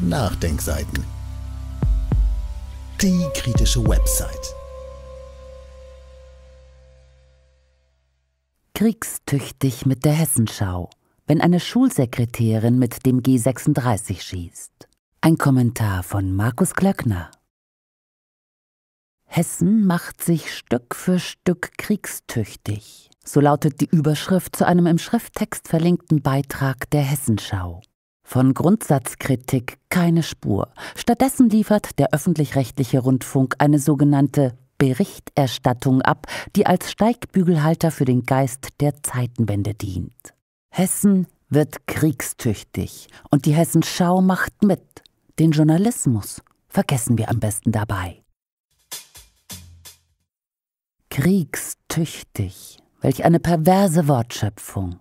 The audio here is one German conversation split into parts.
Nachdenkseiten. Die kritische Website. Kriegstüchtig mit der Hessenschau, wenn eine Schulsekretärin mit dem G36 schießt. Ein Kommentar von Markus Klöckner. Hessen macht sich Stück für Stück kriegstüchtig. So lautet die Überschrift zu einem im Schrifttext verlinkten Beitrag der Hessenschau. Von Grundsatzkritik keine Spur. Stattdessen liefert der öffentlich-rechtliche Rundfunk eine sogenannte Berichterstattung ab, die als Steigbügelhalter für den Geist der Zeitenwende dient. Hessen wird kriegstüchtig und die Hessenschau macht mit. Den Journalismus vergessen wir am besten dabei. Kriegstüchtig, welch eine perverse Wortschöpfung.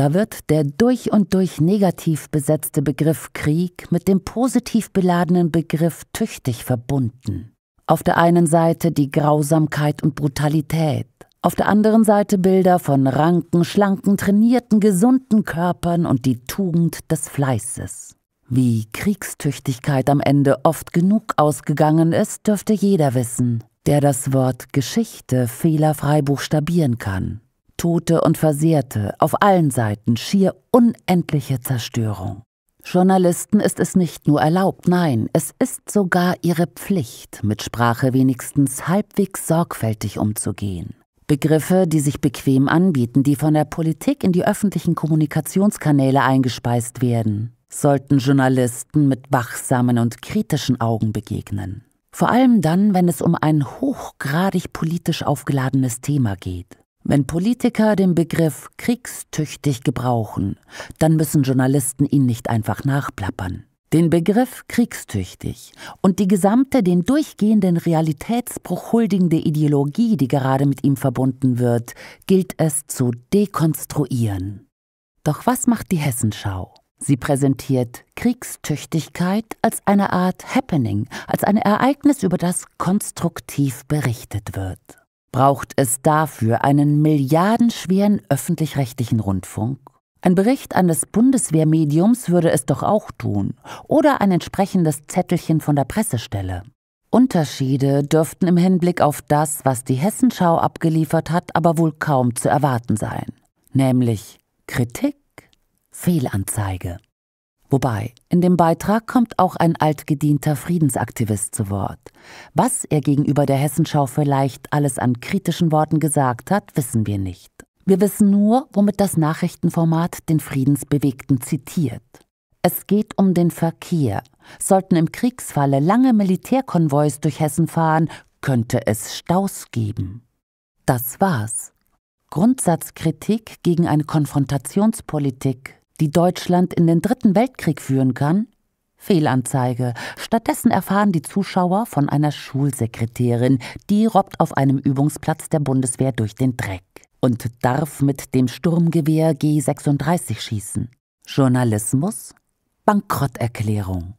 Da wird der durch und durch negativ besetzte Begriff Krieg mit dem positiv beladenen Begriff tüchtig verbunden. Auf der einen Seite die Grausamkeit und Brutalität, auf der anderen Seite Bilder von ranken, schlanken, trainierten, gesunden Körpern und die Tugend des Fleißes. Wie Kriegstüchtigkeit am Ende oft genug ausgegangen ist, dürfte jeder wissen, der das Wort Geschichte fehlerfrei buchstabieren kann. Tote und Versehrte, auf allen Seiten schier unendliche Zerstörung. Journalisten ist es nicht nur erlaubt, nein, es ist sogar ihre Pflicht, mit Sprache wenigstens halbwegs sorgfältig umzugehen. Begriffe, die sich bequem anbieten, die von der Politik in die öffentlichen Kommunikationskanäle eingespeist werden, sollten Journalisten mit wachsamen und kritischen Augen begegnen. Vor allem dann, wenn es um ein hochgradig politisch aufgeladenes Thema geht. Wenn Politiker den Begriff kriegstüchtig gebrauchen, dann müssen Journalisten ihn nicht einfach nachplappern. Den Begriff kriegstüchtig und die gesamte den durchgehenden Realitätsbruch huldigende Ideologie, die gerade mit ihm verbunden wird, gilt es zu dekonstruieren. Doch was macht die Hessenschau? Sie präsentiert Kriegstüchtigkeit als eine Art Happening, als ein Ereignis, über das konstruktiv berichtet wird. Braucht es dafür einen milliardenschweren öffentlich-rechtlichen Rundfunk? Ein Bericht eines Bundeswehrmediums würde es doch auch tun oder ein entsprechendes Zettelchen von der Pressestelle. Unterschiede dürften im Hinblick auf das, was die Hessenschau abgeliefert hat, aber wohl kaum zu erwarten sein, nämlich Kritik, Fehlanzeige. Wobei, in dem Beitrag kommt auch ein altgedienter Friedensaktivist zu Wort. Was er gegenüber der Hessenschau vielleicht alles an kritischen Worten gesagt hat, wissen wir nicht. Wir wissen nur, womit das Nachrichtenformat den Friedensbewegten zitiert. Es geht um den Verkehr. Sollten im Kriegsfalle lange Militärkonvois durch Hessen fahren, könnte es Staus geben. Das war's. Grundsatzkritik gegen eine Konfrontationspolitik die Deutschland in den Dritten Weltkrieg führen kann? Fehlanzeige. Stattdessen erfahren die Zuschauer von einer Schulsekretärin, die robbt auf einem Übungsplatz der Bundeswehr durch den Dreck und darf mit dem Sturmgewehr G36 schießen. Journalismus? Bankrotterklärung.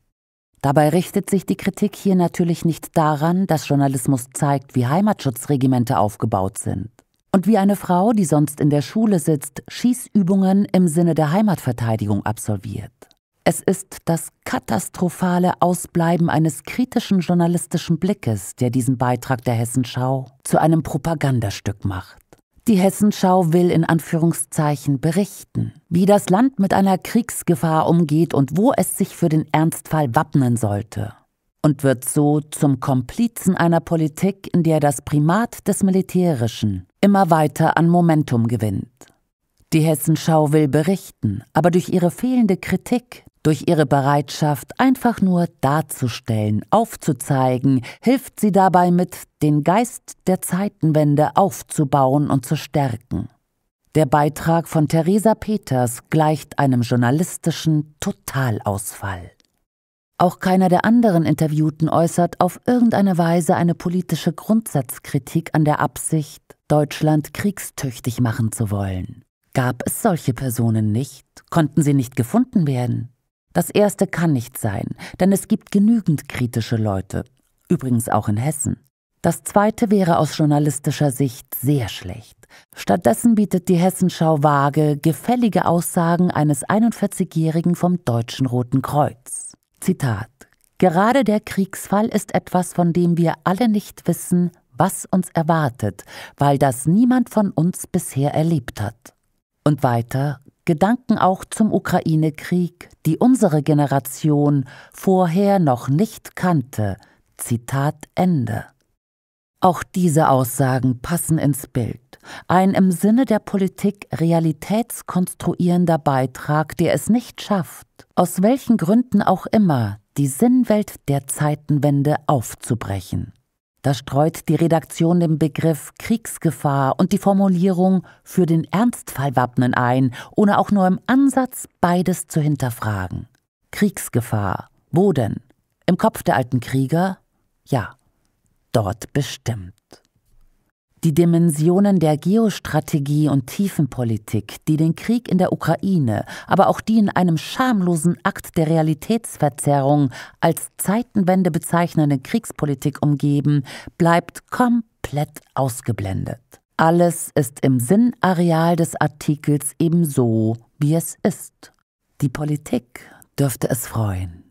Dabei richtet sich die Kritik hier natürlich nicht daran, dass Journalismus zeigt, wie Heimatschutzregimente aufgebaut sind. Und wie eine Frau, die sonst in der Schule sitzt, Schießübungen im Sinne der Heimatverteidigung absolviert. Es ist das katastrophale Ausbleiben eines kritischen journalistischen Blickes, der diesen Beitrag der Hessenschau zu einem Propagandastück macht. Die Hessenschau will in Anführungszeichen berichten, wie das Land mit einer Kriegsgefahr umgeht und wo es sich für den Ernstfall wappnen sollte und wird so zum Komplizen einer Politik, in der das Primat des Militärischen immer weiter an Momentum gewinnt. Die Hessenschau will berichten, aber durch ihre fehlende Kritik, durch ihre Bereitschaft, einfach nur darzustellen, aufzuzeigen, hilft sie dabei mit, den Geist der Zeitenwende aufzubauen und zu stärken. Der Beitrag von Theresa Peters gleicht einem journalistischen Totalausfall. Auch keiner der anderen Interviewten äußert auf irgendeine Weise eine politische Grundsatzkritik an der Absicht, Deutschland kriegstüchtig machen zu wollen. Gab es solche Personen nicht? Konnten sie nicht gefunden werden? Das erste kann nicht sein, denn es gibt genügend kritische Leute, übrigens auch in Hessen. Das zweite wäre aus journalistischer Sicht sehr schlecht. Stattdessen bietet die Hessenschau vage, gefällige Aussagen eines 41-Jährigen vom Deutschen Roten Kreuz. Zitat Gerade der Kriegsfall ist etwas, von dem wir alle nicht wissen, was uns erwartet, weil das niemand von uns bisher erlebt hat. Und weiter Gedanken auch zum Ukraine-Krieg, die unsere Generation vorher noch nicht kannte. Zitat Ende. Auch diese Aussagen passen ins Bild. Ein im Sinne der Politik realitätskonstruierender Beitrag, der es nicht schafft, aus welchen Gründen auch immer, die Sinnwelt der Zeitenwende aufzubrechen. Da streut die Redaktion den Begriff Kriegsgefahr und die Formulierung für den Ernstfall wappnen ein, ohne auch nur im Ansatz beides zu hinterfragen. Kriegsgefahr, wo denn? Im Kopf der alten Krieger? Ja dort bestimmt. Die Dimensionen der Geostrategie und Tiefenpolitik, die den Krieg in der Ukraine, aber auch die in einem schamlosen Akt der Realitätsverzerrung als Zeitenwende bezeichnende Kriegspolitik umgeben, bleibt komplett ausgeblendet. Alles ist im Sinnareal des Artikels ebenso, wie es ist. Die Politik dürfte es freuen.